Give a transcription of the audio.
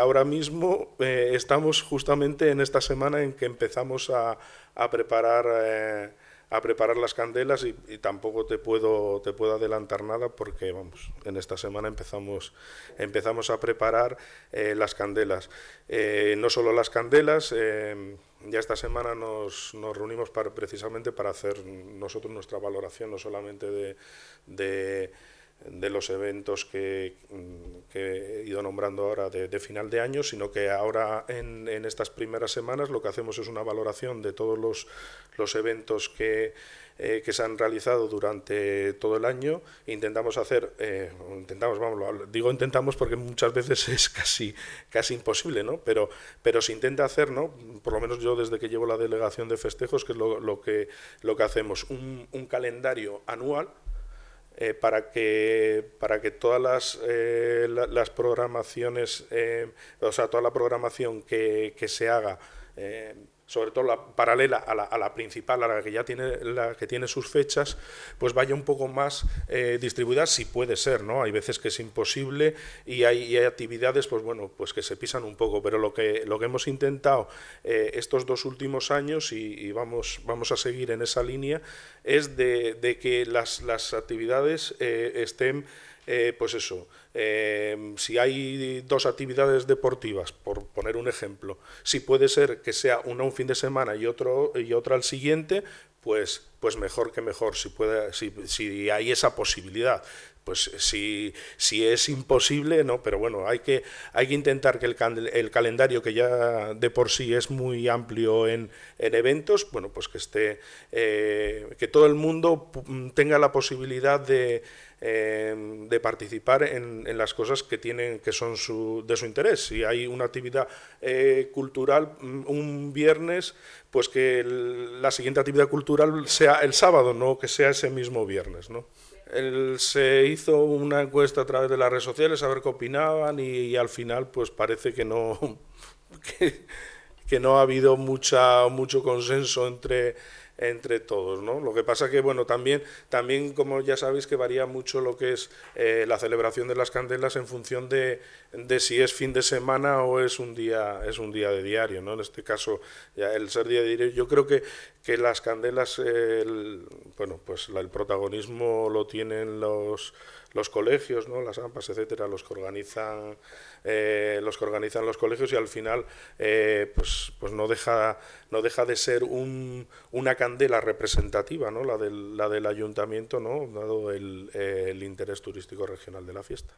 ahora mismo eh, estamos justamente en esta semana en que empezamos a, preparar... Eh, a preparar las candelas y, tampoco te puedo te puedo adelantar nada porque vamos en esta semana empezamos empezamos a preparar eh, las candelas no solo las candelas ya esta semana nos, reunimos precisamente para hacer nosotros nuestra valoración no solamente de de los eventos mm, que, he ido nombrando ahora de, final de año, sino que ahora en, estas primeras semanas lo que hacemos es una valoración de todos los, eventos que, eh, que se han realizado durante todo el año. Intentamos hacer, eh, intentamos, vamos, digo intentamos porque muchas veces es casi, casi imposible, ¿no? Pero, pero se intenta hacer, ¿no? Por lo menos yo desde que llevo la delegación de festejos, que es lo, que, lo que hacemos, un, un calendario anual eh, para, que, para que todas las, eh, las programaciones, eh, o sea, toda la programación que, que se haga sobre todo la paralela a la, principal, a la que ya tiene, la que tiene sus fechas, pues vaya un poco más eh, distribuida, si puede ser, ¿no? Hay veces que es imposible y hay, actividades, pues bueno, pues que se pisan un poco, pero lo que, lo que hemos intentado eh, estos dos últimos años, y, vamos, vamos a seguir en esa línea, es de, que las, actividades eh, estén... pues eso, si hay dos actividades deportivas, por poner un ejemplo, si puede ser que sea una un fin de semana y otro y otra al siguiente, pues, pues mejor que mejor, si, puede, si, hay esa posibilidad pues si, si, es imposible, no, pero bueno, hay que, hay que intentar que el, calendario, que ya de por sí es muy amplio en, en eventos, bueno, pues que esté, eh, que todo el mundo mm, tenga la posibilidad de, eh, de participar en, en, las cosas que, tienen, que son de su interés. Si hay una actividad eh, cultural mm, un viernes, pues que la siguiente actividad cultural sea el sábado, no que sea ese mismo viernes. ¿no? se hizo una encuesta a través de las redes sociales a ver qué opinaban y, al final pues parece que no que, que, no ha habido mucha mucho consenso entre entre todos, ¿no? Lo que pasa que, bueno, también, también como ya sabéis que varía mucho lo que es eh, la celebración de las candelas en función de, de, si es fin de semana o es un día, es un día de diario, ¿no? En este caso, ya el ser día de diario, yo creo que, que las candelas, el, bueno, pues el protagonismo lo tienen los, los colegios, ¿no? las AMPAs, etcétera, los que organizan, eh, los que organizan los colegios y al final, eh, pues, pues no deja, no deja de ser un, una candela representativa, ¿no? la del, la del ayuntamiento, ¿no? dado el eh, interés turístico regional de la fiesta.